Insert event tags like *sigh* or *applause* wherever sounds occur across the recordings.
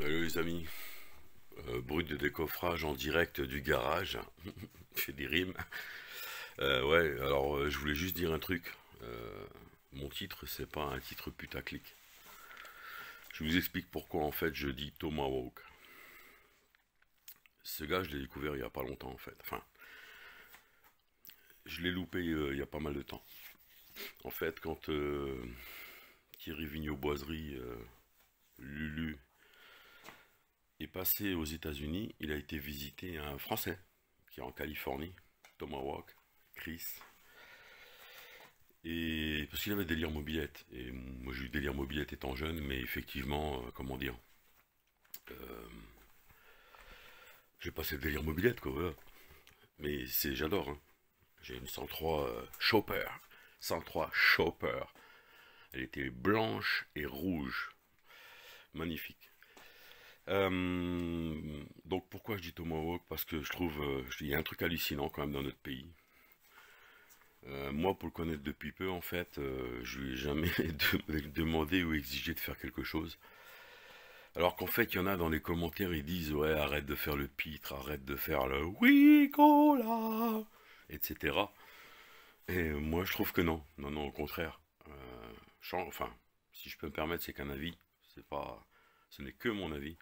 Salut les amis, euh, brut de décoffrage en direct du garage, *laughs* j'ai des rimes. Euh, ouais, alors euh, je voulais juste dire un truc, mon titre c'est pas un titre putaclic. Je vous explique pourquoi en fait je dis Walk. Ce gars je l'ai découvert il y a pas longtemps en fait, enfin, je l'ai loupé il y a pas mal de temps. En fait quand Thierry Vigneault-Boiserie passé aux États-Unis, il a été visité un Français qui est en Californie, Walk, Chris. Et parce qu'il avait délire mobilette. Et moi j'ai eu délire mobilette étant jeune, mais effectivement, euh, comment dire. Euh, j'ai passé le délire mobilette, quoi, Mais c'est j'adore. Hein. J'ai une 103 euh, Chopper. 103 Chopper. Elle était blanche et rouge. Magnifique. Euh, donc pourquoi je dis Tomahawk Parce que je trouve euh, il y a un truc hallucinant quand même dans notre pays. Euh, moi, pour le connaître depuis peu, en fait, je je lui ai jamais *laughs* demandé ou exigé de faire quelque chose. Alors qu'en fait, il y en a dans les commentaires, ils disent Ouais, arrête de faire le pitre, arrête de faire le oui, cola, etc. Et moi, je trouve que non. Non, non, au contraire. enfin, si je peux me permettre, c'est qu'un avis. pas, ce n'est que mon avis.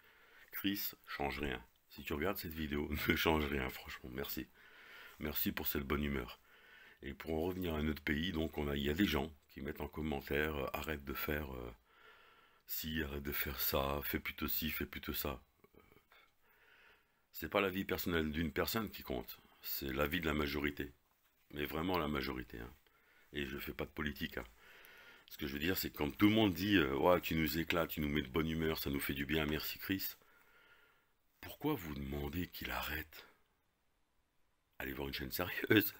Chris, change rien. Si tu regardes cette vidéo, *laughs* ne change rien, franchement, merci. Merci pour cette bonne humeur. Et pour en revenir à notre pays, donc on a, il y a des gens qui mettent en commentaire euh, arrête de faire si, euh, arrête de faire ça, fais plutôt ci, fais plutôt ça. c'est pas la vie personnelle d'une personne qui compte, c'est la vie de la majorité. Mais vraiment la majorité. Hein. Et je fais pas de politique. Hein. Ce que je veux dire, c'est que quand tout le monde dit euh, ouais, tu nous éclates, tu nous mets de bonne humeur, ça nous fait du bien, merci Chris, pourquoi vous demandez qu'il arrête Allez voir une chaîne sérieuse.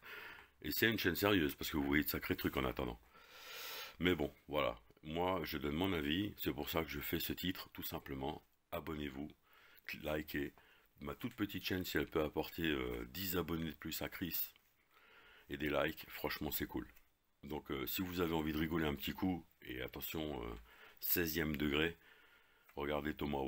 Et c'est une chaîne sérieuse, parce que vous voyez de sacrés trucs en attendant. Mais bon, voilà. Moi, je donne mon avis. C'est pour ça que je fais ce titre. Tout simplement, abonnez-vous, likez. Ma toute petite chaîne, si elle peut apporter 10 euh, abonnés de plus à Chris et des likes, franchement, c'est cool. Donc, euh, si vous avez envie de rigoler un petit coup, et attention, 16e euh, degré, regardez Thomas